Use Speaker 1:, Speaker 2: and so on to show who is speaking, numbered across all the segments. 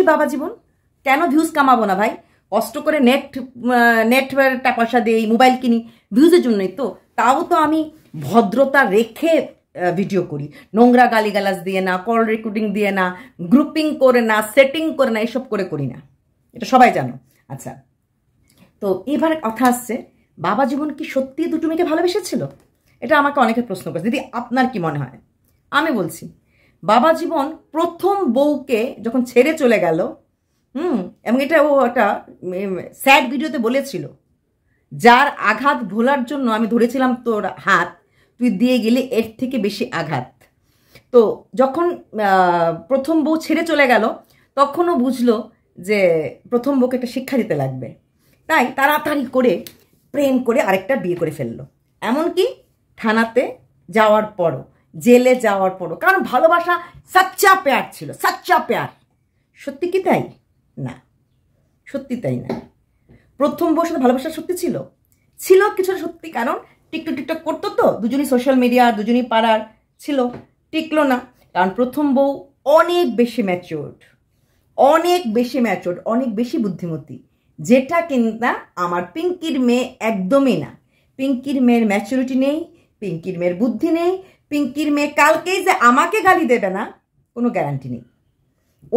Speaker 1: অবশ্যই বাবা জীবন কেন ভিউজ কামাবো না ভাই কষ্ট করে নেট নেটওয়ার্কটা পয়সা দিই মোবাইল কিনি ভিউজের জন্যই তো তাও তো আমি ভদ্রতা রেখে ভিডিও করি নোংরা গালিগালাজ দিয়ে না কল রেকর্ডিং দিয়ে না গ্রুপিং করে না সেটিং করে না এসব করে করি না এটা সবাই জানো আচ্ছা তো এবার কথা আসছে বাবা জীবন কি সত্যি দুটো মেয়েকে ভালোবেসেছিল এটা আমাকে অনেকে প্রশ্ন করছে দিদি আপনার কি মনে হয় আমি বলছি বাবা জীবন প্রথম বউকে যখন ছেড়ে চলে গেল হুম এবং এটা ও একটা স্যাড ভিডিওতে বলেছিল যার আঘাত ভোলার জন্য আমি ধরেছিলাম তোর হাত তুই দিয়ে গেলে এর থেকে বেশি আঘাত তো যখন প্রথম বউ ছেড়ে চলে গেল তখনও বুঝলো যে প্রথম বউকে একটা শিক্ষা দিতে লাগবে তাই তাড়াতাড়ি করে প্রেম করে আরেকটা বিয়ে করে ফেললো এমনকি থানাতে যাওয়ার পরও জেলে যাওয়ার পরও কারণ ভালোবাসা সাচ্চা প্যার ছিল সাচ্চা প্যার সত্যি কি তাই না সত্যি তাই না প্রথম বসে ভালোবাসা সত্যি ছিল ছিল কিছুটা সত্যি কারণ টিকটক টিকটক করতো তো দুজনই সোশ্যাল মিডিয়া দুজনই পাড়ার ছিল টিকলো না কারণ প্রথম বউ অনেক বেশি ম্যাচিওর্ড অনেক বেশি ম্যাচিওর্ড অনেক বেশি বুদ্ধিমতী যেটা কিন্তু আমার পিঙ্কির মেয়ে একদমই না পিঙ্কির মেয়ের ম্যাচুরিটি নেই পিঙ্কির মেয়ের বুদ্ধি নেই পিঙ্কির মেয়ে কালকেই যে আমাকে গালি দেবে না কোনো গ্যারান্টি নেই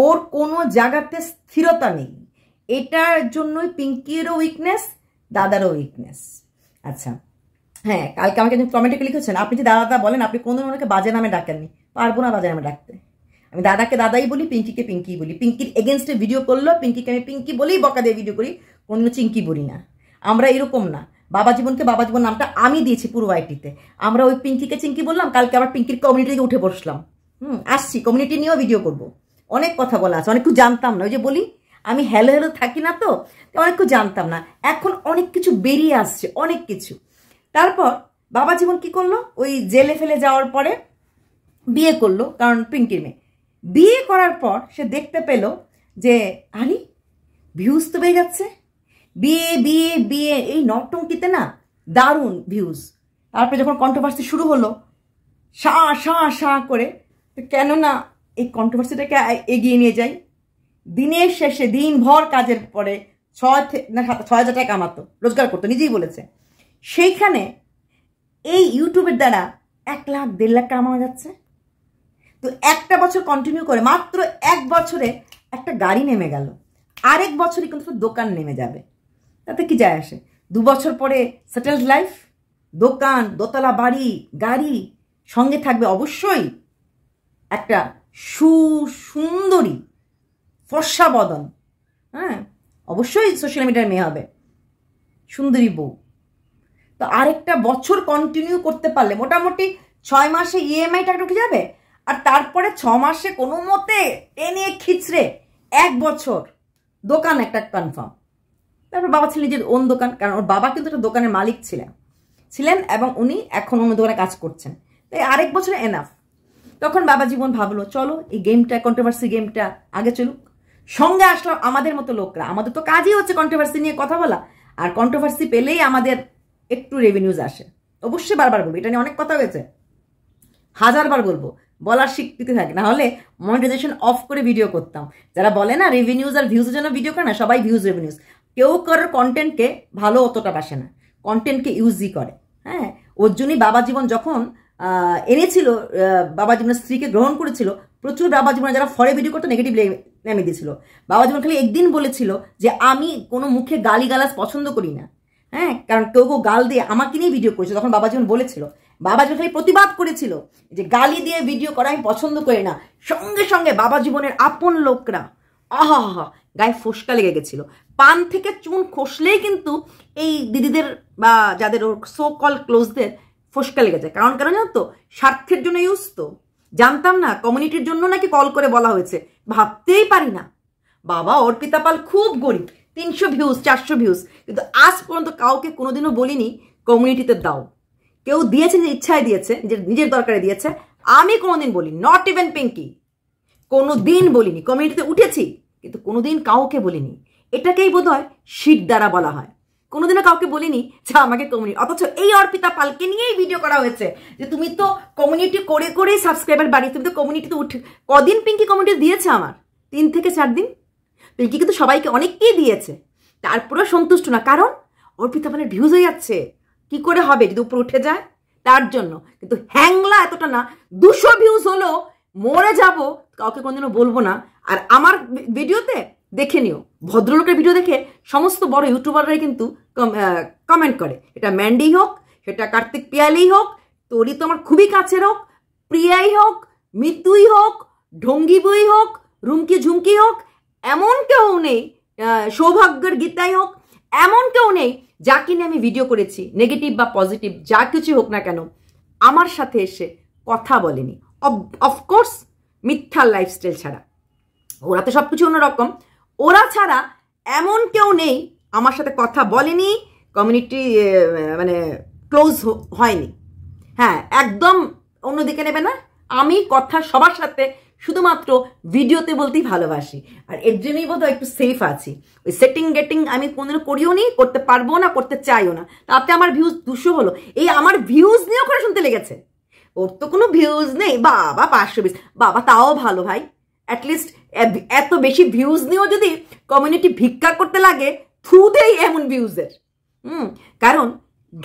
Speaker 1: ওর কোনো জায়গাতে স্থিরতা নেই এটার জন্যই পিঙ্কিরও উইকনেস দাদারও উইকনেস আচ্ছা হ্যাঁ কালকে আমাকে একজন কমেন্টে লিখেছেন আপনি যে দাদা বলেন আপনি কোনো ওনাকে বাজে নামে ডাকেননি পারবো না বাজে নামে ডাকতে আমি দাদাকে দাদাই বলি পিঙ্কিকে পিঙ্কি বলি পিঙ্কির এগেনস্টে ভিডিও করলো পিঙ্কিকে আমি পিঙ্কি বলেই বকা দিয়ে ভিডিও করি কোনো চিঙ্কি বলি না আমরা এরকম না বাবা জীবনকে বাবা জীবন নামটা আমি দিয়েছি পুরো আইটিতে আমরা ওই পিঙ্কিকে চিঙ্কি বললাম কালকে আবার পিঙ্কির কমিউনিটি থেকে উঠে বসলাম হুম আসছি কমিউনিটি নিয়েও ভিডিও করব। অনেক কথা বলা আছে অনেক কিছু জানতাম না ওই যে বলি আমি হ্যালো হ্যালো থাকি না তো অনেক কিছু জানতাম না এখন অনেক কিছু বেরিয়ে আসছে অনেক কিছু তারপর বাবা জীবন কি করলো ওই জেলে ফেলে যাওয়ার পরে বিয়ে করলো কারণ পিঙ্কির মেয়ে বিয়ে করার পর সে দেখতে পেল যে আনি ভিউজ তো বেড়ে যাচ্ছে বিয়ে বিয়ে বিয়ে এই নটঙ্কিতে না দারুণ ভিউজ তারপরে যখন কন্ট্রোভার্সি শুরু হলো সা সা সা করে তো কেননা এই কন্ট্রোভার্সিটাকে এগিয়ে নিয়ে যাই দিনের শেষে দিনভর কাজের পরে ছয় না ছয় হাজার টাকা কামাতো রোজগার করতো নিজেই বলেছে সেইখানে এই ইউটিউবের দ্বারা এক লাখ দেড় লাখ কামানো যাচ্ছে তো একটা বছর কন্টিনিউ করে মাত্র এক বছরে একটা গাড়ি নেমে গেল আরেক বছরই কিন্তু দোকান নেমে যাবে তাতে কি যায় আসে দু বছর পরে সেটেলড লাইফ দোকান দোতলা বাড়ি গাড়ি সঙ্গে থাকবে অবশ্যই একটা সুসুন্দরী ফর্সা বদন হ্যাঁ অবশ্যই সোশ্যাল মিডিয়ার মেয়ে হবে সুন্দরী বউ তো আরেকটা বছর কন্টিনিউ করতে পারলে মোটামুটি ছয় মাসে ইএমআইটা e ঢুকে যাবে আর তারপরে ছ মাসে কোনো মতে টেনে খিচড়ে এক বছর দোকান একটা কনফার্ম তারপর বাবা ছিলেন যে ওন দোকান কারণ ওর বাবা কিন্তু একটা দোকানের মালিক ছিলেন ছিলেন এবং উনি এখন অন্য দোকানে কাজ করছেন তাই আরেক বছরে এনাফ তখন বাবা জীবন ভাবলো চলো এই গেমটা কন্ট্রোভার্সি গেমটা আগে চলুক সঙ্গে আসলো আমাদের মতো লোকরা আমাদের তো কাজই হচ্ছে কন্ট্রোভার্সি নিয়ে কথা বলা আর কন্ট্রোভার্সি পেলেই আমাদের একটু রেভিনিউজ আসে অবশ্যই বারবার বলবো এটা নিয়ে অনেক কথা হয়েছে হাজারবার বলবো বলার স্বীকৃতি থাকে না হলে মনিটাইজেশন অফ করে ভিডিও করতাম যারা বলে না রেভিনিউজ আর ভিউজের জন্য ভিডিও করে না সবাই ভিউজ রেভিনিউজ কেউ কারোর কন্টেন্টকে ভালো অতটা বাসে না কন্টেন্টকে ইউজই করে হ্যাঁ ওর জন্যই বাবা জীবন যখন এনেছিল বাবা জীবনের স্ত্রীকে গ্রহণ করেছিল প্রচুর বাবা জীবনে যারা ফরে ভিডিও করতো নেগেটিভ নেমে দিয়েছিল বাবা জীবন খালি একদিন বলেছিল যে আমি কোনো মুখে গালি গালাজ পছন্দ করি না হ্যাঁ কারণ কেউ কেউ গাল দিয়ে আমাকে নিয়ে ভিডিও করেছিল তখন বাবা জীবন বলেছিল বাবা জীবন খালি প্রতিবাদ করেছিল যে গালি দিয়ে ভিডিও করা আমি পছন্দ করি না সঙ্গে সঙ্গে বাবা জীবনের আপন লোকরা আহ গায়ে ফসকা লেগে গেছিল পান থেকে চুন খসলেই কিন্তু এই দিদিদের বা যাদের ওর সো কল ক্লোজদের ফসকা লেগে যায় কারণ কারণ জানো তো স্বার্থের জন্য ইউজ তো জানতাম না কমিউনিটির জন্য নাকি কল করে বলা হয়েছে ভাবতেই পারি না বাবা অর্পিতা পাল খুব গরিব তিনশো ভিউজ চারশো ভিউজ কিন্তু আজ পর্যন্ত কাউকে কোনোদিনও বলিনি কমিউনিটিতে দাও কেউ দিয়েছে যে ইচ্ছায় দিয়েছে নিজের নিজের দরকারে দিয়েছে আমি কোনোদিন বলি নট ইভেন পিঙ্কি কোনো দিন বলিনি কমিউনিটিতে উঠেছি কিন্তু কোনোদিন কাউকে বলিনি এটাকেই বোধ হয় শীত দ্বারা বলা হয় কোনোদিনও কাউকে বলিনি যা আমাকে কমিউনি অথচ এই অর্পিতা পালকে নিয়েই ভিডিও করা হয়েছে যে তুমি তো কমিউনিটি করে করেই সাবস্ক্রাইবার বাড়িয়ে তুমি তো কমিউনিটি তো উঠে কদিন পিঙ্কি কমিউনিটি দিয়েছে আমার তিন থেকে চার দিন পিঙ্কি কিন্তু সবাইকে অনেককেই দিয়েছে তারপরেও সন্তুষ্ট না কারণ অর্পিতা মানে ভিউজ হয়ে যাচ্ছে কি করে হবে যদি উপরে উঠে যায় তার জন্য কিন্তু হ্যাংলা এতটা না দুশো ভিউজ হলো মরে যাব কাউকে কোনোদিনও বলবো না আর আমার ভিডিওতে দেখে নিও ভদ্রলোকের ভিডিও দেখে সমস্ত বড় ইউটিউবাররাই কিন্তু কমেন্ট করে এটা ম্যান্ডি হোক সেটা কার্তিক পিয়ালি হোক তরি তো আমার খুবই কাছের হোক প্রিয়াই হোক মৃত্যুই হোক ঢঙ্গি বই হোক রুমকি ঝুমকি হোক এমন কেউ নেই সৌভাগ্যের গীতাই হোক এমন কেউ নেই যা কিনে আমি ভিডিও করেছি নেগেটিভ বা পজিটিভ যা কিছু হোক না কেন আমার সাথে এসে কথা বলেনি অফকোর্স মিথ্যা লাইফস্টাইল ছাড়া ওরা তো সবকিছু অন্যরকম ওরা ছাড়া এমন কেউ নেই আমার সাথে কথা বলেনি কমিউনিটি মানে ক্লোজ হয়নি হ্যাঁ একদম অন্যদিকে নেবে না আমি কথা সবার সাথে শুধুমাত্র ভিডিওতে বলতেই ভালোবাসি আর এর জন্যই বোধহয় একটু সেফ আছি ওই সেটিং গেটিং আমি কোনোদিনও করিও নি করতে পারবো না করতে চাইও না তাতে আমার ভিউজ দুশো হলো এই আমার ভিউজ নিয়ে ওখানে শুনতে লেগেছে ওর তো কোনো ভিউজ নেই বাবা পাঁচশো বিশ বাবা তাও ভালো ভাই অ্যাটলিস্ট এত বেশি ভিউজ নিয়েও যদি কমিউনিটি ভিক্ষা করতে লাগে থ্রু দেয় এমন ভিউজের হুম কারণ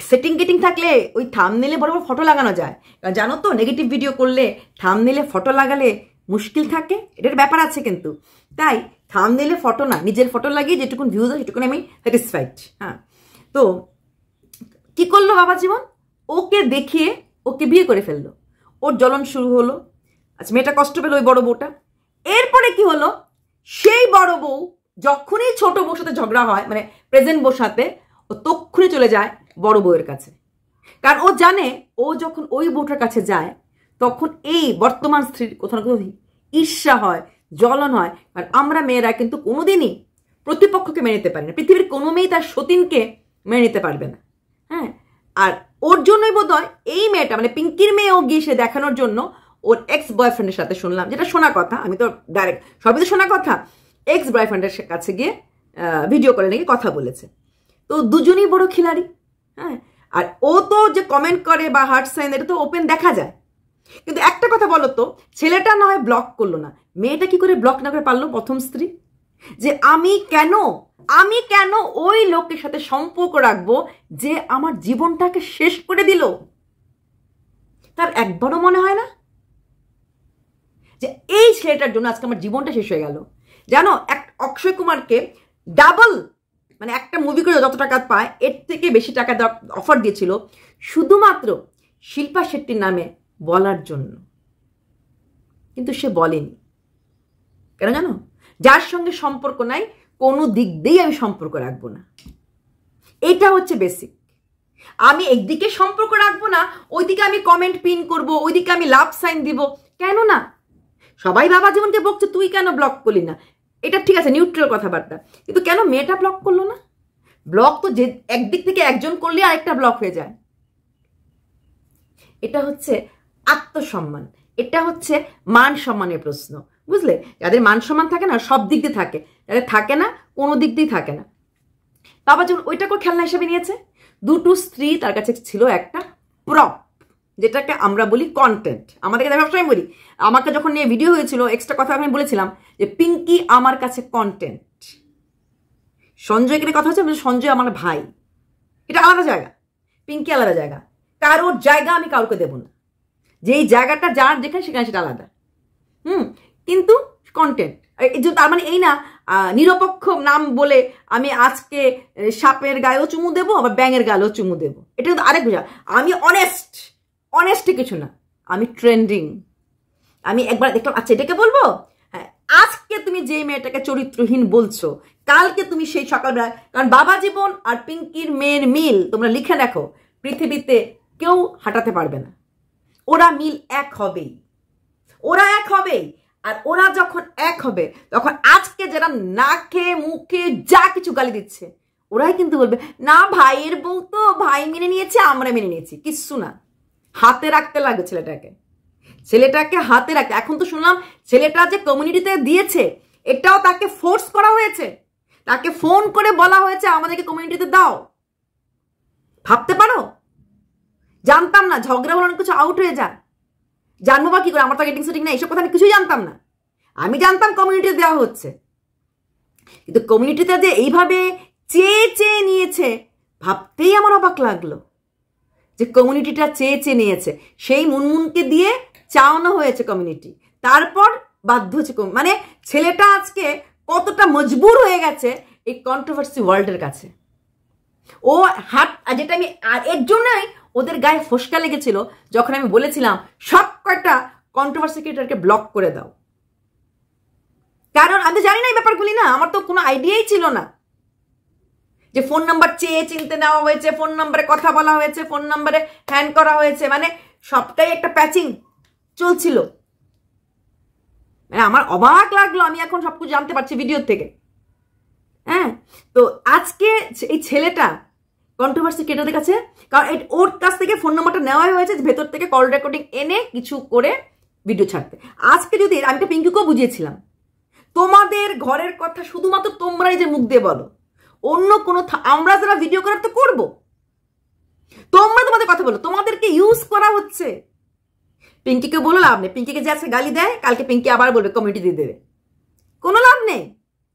Speaker 1: সেটিং গেটিং থাকলে ওই থাম নিলে বড় বড় ফটো লাগানো যায় কারণ জানো তো নেগেটিভ ভিডিও করলে থাম নিলে ফটো লাগালে মুশকিল থাকে এটার ব্যাপার আছে কিন্তু তাই থাম নিলে ফটো না নিজের ফটো লাগিয়ে যেটুকুন ভিউজ হয় সেটুকুন আমি স্যাটিসফাইড হ্যাঁ তো কি করলো বাবা জীবন ওকে দেখিয়ে ওকে বিয়ে করে ফেললো ওর জ্বলন শুরু হলো আচ্ছা মেয়েটা কষ্ট পেলো ওই বড় বউটা এরপরে কি হলো সেই বড় বউ যখনই ছোট বউর সাথে ঝগড়া হয় মানে প্রেজেন্ট বউর সাথে ও তক্ষুনি চলে যায় বড় বউয়ের কাছে কারণ ও জানে ও যখন ওই বউটার কাছে যায় তখন এই বর্তমান স্ত্রীর কোথাও না কোথাও ঈর্ষা হয় জ্বলন হয় আর আমরা মেয়েরা কিন্তু কোনোদিনই প্রতিপক্ষকে মেনে নিতে পারি না পৃথিবীর কোনো মেয়ে তার সতীনকে মেনে নিতে পারবে না হ্যাঁ আর ওর জন্যই বোধ হয় এই মেয়েটা মানে পিঙ্কির মেয়ে ও গিয়ে সে দেখানোর জন্য ওর এক্স বয়ফ্রেন্ডের সাথে শুনলাম যেটা শোনা কথা আমি তো ডাইরেক্ট সবই তো শোনা কথা এক্স বয়ফ্রেন্ডের কাছে গিয়ে ভিডিও করে নাকি কথা বলেছে তো দুজনেই বড় খিলাড়ি হ্যাঁ আর ও তো যে কমেন্ট করে বা হার্ট সাইন এটা তো ওপেন দেখা যায় কিন্তু একটা কথা বলো তো ছেলেটা না হয় ব্লক করলো না মেয়েটা কি করে ব্লক না করে পারলো প্রথম স্ত্রী যে আমি কেন আমি কেন ওই লোকের সাথে সম্পর্ক রাখবো যে আমার জীবনটাকে শেষ করে দিল তার একবারও মনে হয় না যে এই ছেলেটার জন্য আজকে আমার জীবনটা শেষ হয়ে গেল জানো এক অক্ষয় কুমারকে ডাবল মানে একটা মুভি করে যত টাকা পায় এর থেকে বেশি টাকা অফার দিয়েছিল শুধুমাত্র শিল্পা শেট্টির নামে বলার জন্য কিন্তু সে বলেনি কেন জানো যার সঙ্গে সম্পর্ক নাই কোনো দিক দিয়েই আমি সম্পর্ক রাখবো না এটা হচ্ছে বেসিক আমি একদিকে সম্পর্ক রাখবো না ওইদিকে আমি কমেন্ট পিন করব ওইদিকে আমি লাভ সাইন দিব কেন না সবাই বাবা জীবনকে বকছে তুই কেন ব্লক করলি না এটা ঠিক আছে নিউট্রাল কথাবার্তা কিন্তু কেন মেয়েটা ব্লক করলো না ব্লক তো যে একদিক থেকে একজন করলে আরেকটা ব্লক হয়ে যায় এটা হচ্ছে আত্মসম্মান এটা হচ্ছে মান সম্মানের প্রশ্ন বুঝলে যাদের মান সম্মান থাকে না সব দিক দিয়ে থাকে যাদের থাকে না কোনো দিক দিয়ে থাকে না বাবা যখন ওইটা খেলনা হিসেবে নিয়েছে দুটো স্ত্রী তার কাছে ছিল একটা প্রপ যেটাকে আমরা বলি কন্টেন্ট আমাদেরকে সবসময় বলি আমাকে যখন নিয়ে ভিডিও হয়েছিল এক্সট্রা কথা আমি বলেছিলাম যে পিঙ্কি আমার কাছে কন্টেন্ট সঞ্জয় এখানে কথা হচ্ছে সঞ্জয় আমার ভাই এটা আলাদা জায়গা পিঙ্কি আলাদা জায়গা কারোর জায়গা আমি কাউকে দেবো না যেই জায়গাটা যার যেখানে সেখানে সেটা আলাদা হুম কিন্তু কন্টেন্ট তার মানে এই না নিরপেক্ষ নাম বলে আমি আজকে সাপের গায়েও চুমু দেবো আবার ব্যাঙের গায়েও চুমু দেবো এটা কিন্তু আরেক বোঝা আমি অনেস্ট অনেস্টলি কিছু না আমি ট্রেন্ডিং আমি একবার দেখলাম আচ্ছা এটাকে বলবো হ্যাঁ আজকে তুমি যে মেয়েটাকে চরিত্রহীন বলছো কালকে তুমি সেই সকালবেলা কারণ বাবা জীবন আর পিঙ্কির মেয়ের মিল তোমরা লিখে রাখো পৃথিবীতে কেউ হাঁটাতে পারবে না ওরা মিল এক হবেই ওরা এক হবেই আর ওরা যখন এক হবে তখন আজকে যারা নাকে মুখে যা কিছু গালি দিচ্ছে ওরাই কিন্তু বলবে না ভাইয়ের বউ তো ভাই মেনে নিয়েছে আমরা মেনে নিয়েছি কিচ্ছু না হাতে রাখতে লাগবে ছেলেটাকে ছেলেটাকে হাতে রাখতে এখন তো শুনলাম ছেলেটা যে কমিউনিটিতে দিয়েছে এটাও তাকে ফোর্স করা হয়েছে তাকে ফোন করে বলা হয়েছে আমাদেরকে কমিউনিটিতে দাও ভাবতে পারো জানতাম না ঝগড়া হলে অনেক কিছু আউট হয়ে যায় জানবো বা কি করে আমার তো গেটিং সেটিং না এইসব কথা আমি কিছুই জানতাম না আমি জানতাম কমিউনিটি দেওয়া হচ্ছে কিন্তু কমিউনিটিতে যে এইভাবে চেয়ে চেয়ে নিয়েছে ভাবতেই আমার অবাক লাগলো যে কমিউনিটিটা চেয়ে চেয়ে নিয়েছে সেই মুনমুনকে দিয়ে চাওয়ানো হয়েছে কমিউনিটি তারপর বাধ্য হচ্ছে মানে ছেলেটা আজকে কতটা মজবুর হয়ে গেছে এই কন্ট্রোভার্সি ওয়ার্ল্ডের কাছে ও হাত যেটা আমি আর এর জন্যই ওদের গায়ে ফসকা লেগেছিল যখন আমি বলেছিলাম সব কয়টা কন্ট্রোভার্সি ক্রিয়েটারকে ব্লক করে দাও কারণ আমি জানি না এই ব্যাপারগুলি না আমার তো কোনো আইডিয়াই ছিল না যে ফোন নাম্বার চেয়ে চিনতে নেওয়া হয়েছে ফোন নাম্বারে কথা বলা হয়েছে ফোন নাম্বারে হ্যান করা হয়েছে মানে সবটাই একটা প্যাচিং চলছিল মানে আমার অবাক লাগলো আমি এখন সবকিছু জানতে পারছি ভিডিওর থেকে হ্যাঁ তো আজকে এই ছেলেটা কন্ট্রোভার্সি কেটে কাছে কারণ ওর কাছ থেকে ফোন নাম্বারটা নেওয়াই হয়েছে ভেতর থেকে কল রেকর্ডিং এনে কিছু করে ভিডিও ছাড়তে আজকে যদি আমি একটা পিঙ্কুকেও বুঝিয়েছিলাম তোমাদের ঘরের কথা শুধুমাত্র তোমরাই যে মুখ দিয়ে বলো অন্য কোনো আমরা যারা ভিডিও করার তো করবো তোমরা তোমাদের কথা বলো তোমাদেরকে ইউজ করা হচ্ছে পিঙ্কিকে বলো লাভ নেই পিঙ্কিকে যে আছে গালি দেয় কালকে পিঙ্কি আবার বলবে কমিউনিটি দিয়ে দেবে কোনো লাভ নেই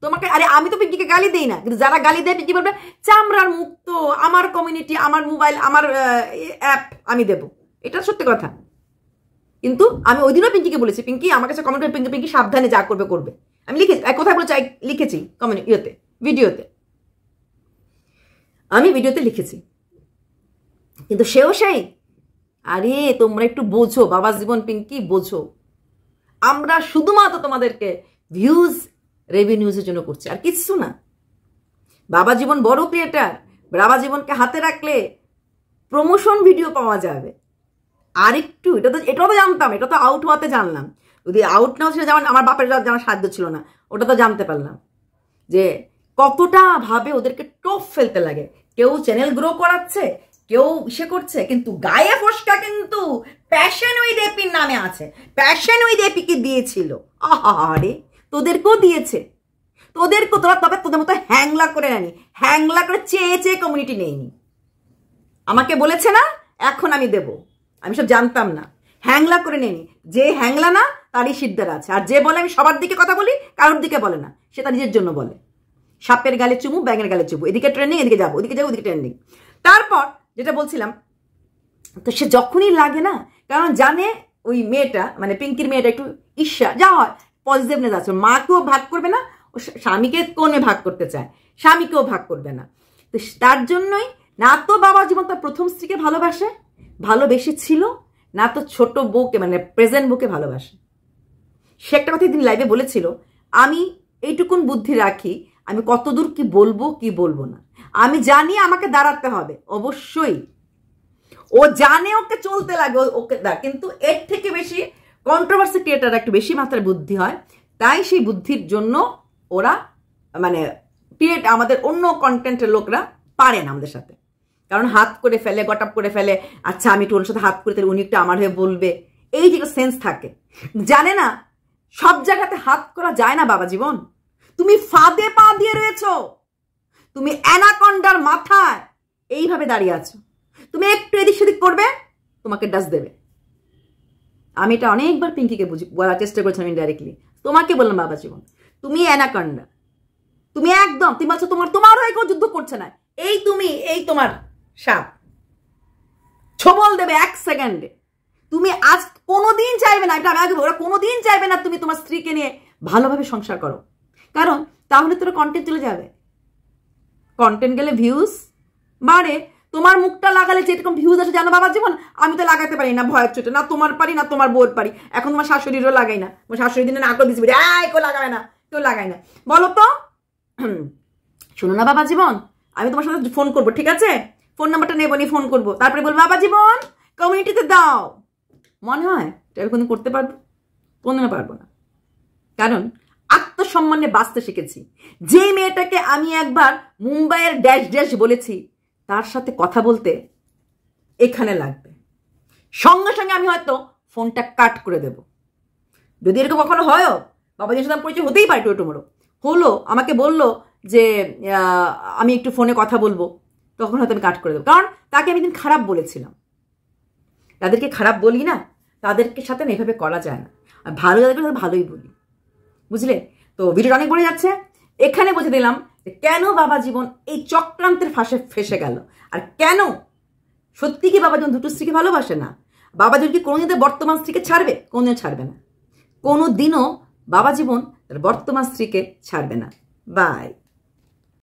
Speaker 1: তোমাকে আরে আমি তো পিঙ্কিকে গালি দিই না কিন্তু যারা গালি দেয় পিঙ্কি বলবে চামড়ার মুক্ত আমার কমিউনিটি আমার মোবাইল আমার অ্যাপ আমি দেব এটা সত্যি কথা কিন্তু আমি ওই দিনও পিঙ্কিকে বলেছি পিঙ্কি আমার কাছে কমেন্ট করে পিঙ্কি পিঙ্কি সাবধানে যা করবে করবে আমি লিখেছি কোথায় বলেছি লিখেছি কমেন্ট ইয়েতে ভিডিওতে আমি ভিডিওতে লিখেছি কিন্তু সেও সেই আরে তোমরা একটু বোঝো বাবা জীবন পিঙ্কি বোঝো আমরা শুধুমাত্র তোমাদেরকে ভিউজ রেভিনিউজের জন্য করছি আর কিচ্ছু না বাবা জীবন বড় ক্রিয়েটার বাবা জীবনকে হাতে রাখলে প্রমোশন ভিডিও পাওয়া যাবে আর একটু এটা তো এটাও তো জানতাম এটা তো আউট হওয়াতে জানলাম যদি আউট না হচ্ছে যেমন আমার বাপের জানার সাহায্য ছিল না ওটা তো জানতে পারলাম যে কতটা ভাবে ওদেরকে টপ ফেলতে লাগে কেউ চ্যানেল গ্রো করাচ্ছে কেউ ইসে করছে কিন্তু গায়ে ফসকা কিন্তু প্যাশন উইথ এপির নামে আছে প্যাশন উইথ এপিকে দিয়েছিল আহারে তোদেরকেও দিয়েছে তোদেরকেও তোরা তবে তোদের মতো হ্যাংলা করে নেনি হ্যাংলা করে চেয়ে চেয়ে কমিউনিটি নেয়নি আমাকে বলেছে না এখন আমি দেব আমি সব জানতাম না হ্যাংলা করে নেয়নি যে হ্যাংলা না তারই সিদ্ধার আছে আর যে বলে আমি সবার দিকে কথা বলি কারোর দিকে বলে না সে তার নিজের জন্য বলে সাপের গালে চুমু ব্যাঙের গালে চুমু এদিকে ট্রেন্ডিং এদিকে যাবো ওদিকে যাবো ওদিকে ট্রেন্ডিং তারপর যেটা বলছিলাম তো সে যখনই লাগে না কারণ জানে ওই মেয়েটা মানে পিঙ্কির মেয়েটা একটু ঈর্ষা যা হয় পজিটিভনেস আছে মাকেও ভাগ করবে না ও স্বামীকে কোনে ভাগ করতে চায় স্বামীকেও ভাগ করবে না তো তার জন্যই না তো বাবা জীবন তার প্রথম স্ত্রীকে ভালোবাসে ভালোবেসে ছিল না তো ছোট বউকে মানে প্রেজেন্ট বউকে ভালোবাসে সে একটা কথা দিন লাইভে বলেছিল আমি এইটুকুন বুদ্ধি রাখি আমি কতদূর কি বলবো কি বলবো না আমি জানি আমাকে দাঁড়াতে হবে অবশ্যই ও জানে ওকে চলতে লাগে ওকে কিন্তু এর থেকে বেশি কন্ট্রোভার্সি ক্রিয়েটার একটু বেশি মাত্রায় বুদ্ধি হয় তাই সেই বুদ্ধির জন্য ওরা মানে ক্রিয়েট আমাদের অন্য কন্টেন্টের লোকরা পারে না আমাদের সাথে কারণ হাত করে ফেলে গটআপ করে ফেলে আচ্ছা আমি একটু ওর সাথে হাত করে তাহলে উনি একটু আমার হয়ে বলবে এই যে সেন্স থাকে জানে না সব জায়গাতে হাত করা যায় না বাবা জীবন তুমি ফাঁদে পা দিয়ে রয়েছো তুমি অ্যানাকন্ডার মাথায় এইভাবে দাঁড়িয়ে আছো তুমি একটু এদিক সেদিক করবে তোমাকে ডাস্ট দেবে আমি এটা অনেকবার পিঙ্কিকে বুঝি বলার চেষ্টা করেছিলাম ইনডাইরেক্টলি তোমাকে বললাম বাবা জীবন তুমি অ্যানাকন্ডা তুমি একদম তুমি বলছো তোমার তোমার হয়ে কেউ যুদ্ধ করছে না এই তুমি এই তোমার সাপ ছবল দেবে এক সেকেন্ডে তুমি আজ কোনোদিন চাইবে না এটা আমি আগে ওরা কোনোদিন চাইবে না তুমি তোমার স্ত্রীকে নিয়ে ভালোভাবে সংসার করো কারণ তাহলে তোর কন্টেন্ট চলে যাবে কন্টেন্ট গেলে ভিউজ বাড়ে তোমার মুখটা লাগালে যেরকম ভিউজ আছে জানো বাবার জীবন আমি তো লাগাতে পারি না ভয়ের চোটে না তোমার পারি না তোমার বোর পারি এখন তোমার শাশুড়িরও লাগাই না তোমার শাশুড়ি দিনে না করে দিচ্ছি কেউ লাগায় না কেউ লাগায় না বলো তো শোনো না বাবা জীবন আমি তোমার সাথে ফোন করব ঠিক আছে ফোন নাম্বারটা নেবো নিয়ে ফোন করব তারপরে বলবো বাবা জীবন কমিউনিটিতে দাও মনে হয় এটা কোনো করতে পারবো কোনো না পারবো না কারণ আত্মসম্মানে বাঁচতে শিখেছি যে মেয়েটাকে আমি একবার মুম্বাইয়ের ড্যাশ ড্যাশ বলেছি তার সাথে কথা বলতে এখানে লাগবে সঙ্গে সঙ্গে আমি হয়তো ফোনটা কাট করে দেব যদি এরকম কখনো হয়ও বাবাজির সাথে পরিচয় হতেই পারে টুমোরো হলো আমাকে বলল যে আমি একটু ফোনে কথা বলবো তখন হয়তো আমি কাট করে দেবো কারণ তাকে আমি দিন খারাপ বলেছিলাম তাদেরকে খারাপ বলি না তাদেরকে সাথে এভাবে করা যায় না আর ভালো যাদেরকে ভালোই বলি বুঝলে তো ভিডিওটা অনেক বলে যাচ্ছে এখানে বুঝে দিলাম কেন বাবা জীবন এই চক্রান্তের ফাঁসে ফেসে গেল আর কেন সত্যি কি বাবা জীবন দুটো স্ত্রীকে ভালোবাসে না বাবা জীবন কি কোনোদিন বর্তমান স্ত্রীকে ছাড়বে দিন ছাড়বে না কোনো দিনও বাবা জীবন তার বর্তমান স্ত্রীকে ছাড়বে না বাই